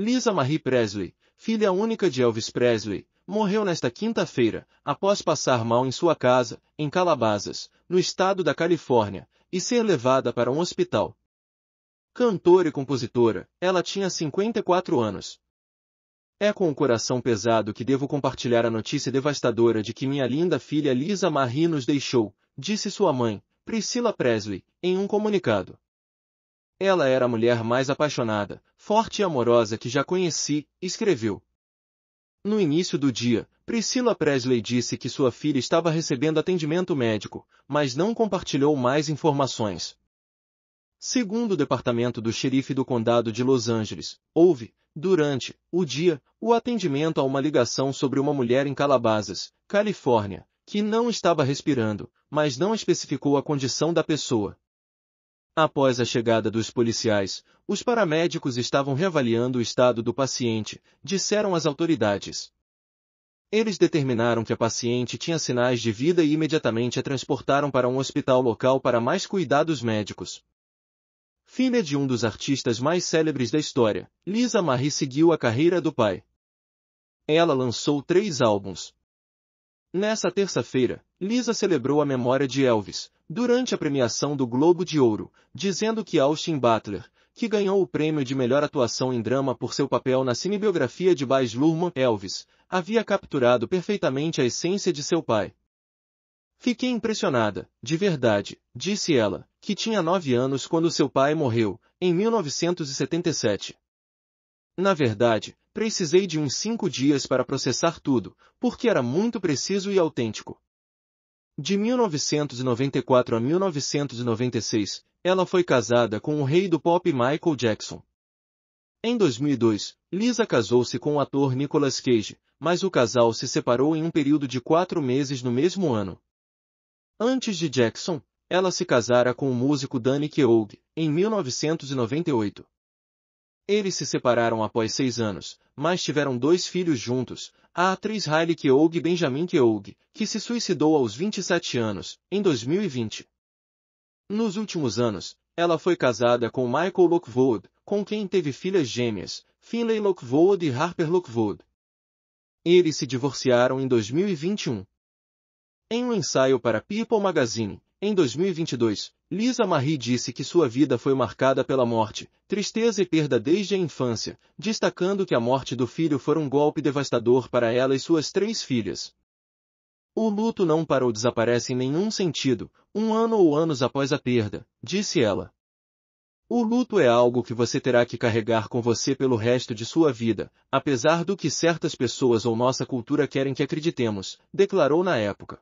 Lisa Marie Presley, filha única de Elvis Presley, morreu nesta quinta-feira, após passar mal em sua casa, em Calabasas, no estado da Califórnia, e ser levada para um hospital. Cantora e compositora, ela tinha 54 anos. É com o coração pesado que devo compartilhar a notícia devastadora de que minha linda filha Lisa Marie nos deixou, disse sua mãe, Priscila Presley, em um comunicado. Ela era a mulher mais apaixonada, forte e amorosa que já conheci, escreveu. No início do dia, Priscila Presley disse que sua filha estava recebendo atendimento médico, mas não compartilhou mais informações. Segundo o departamento do xerife do condado de Los Angeles, houve, durante o dia, o atendimento a uma ligação sobre uma mulher em Calabasas, Califórnia, que não estava respirando, mas não especificou a condição da pessoa. Após a chegada dos policiais, os paramédicos estavam reavaliando o estado do paciente, disseram as autoridades. Eles determinaram que a paciente tinha sinais de vida e imediatamente a transportaram para um hospital local para mais cuidados médicos. Filha de um dos artistas mais célebres da história, Lisa Marie seguiu a carreira do pai. Ela lançou três álbuns. Nessa terça-feira, Lisa celebrou a memória de Elvis, durante a premiação do Globo de Ouro, dizendo que Austin Butler, que ganhou o prêmio de melhor atuação em drama por seu papel na cinebiografia de Baz Luhrmann, Elvis, havia capturado perfeitamente a essência de seu pai. Fiquei impressionada, de verdade, disse ela, que tinha nove anos quando seu pai morreu, em 1977. Na verdade, precisei de uns cinco dias para processar tudo, porque era muito preciso e autêntico. De 1994 a 1996, ela foi casada com o rei do pop Michael Jackson. Em 2002, Lisa casou-se com o ator Nicolas Cage, mas o casal se separou em um período de quatro meses no mesmo ano. Antes de Jackson, ela se casara com o músico Danny Keogh, em 1998. Eles se separaram após seis anos, mas tiveram dois filhos juntos, a atriz Keogh e Benjamin Keough, que se suicidou aos 27 anos, em 2020. Nos últimos anos, ela foi casada com Michael Lockwood, com quem teve filhas gêmeas, Finley Lockwood e Harper Lockwood. Eles se divorciaram em 2021. Em um ensaio para People Magazine, em 2022, Lisa Marie disse que sua vida foi marcada pela morte, tristeza e perda desde a infância, destacando que a morte do filho foi um golpe devastador para ela e suas três filhas. O luto não parou desaparece em nenhum sentido, um ano ou anos após a perda, disse ela. O luto é algo que você terá que carregar com você pelo resto de sua vida, apesar do que certas pessoas ou nossa cultura querem que acreditemos, declarou na época.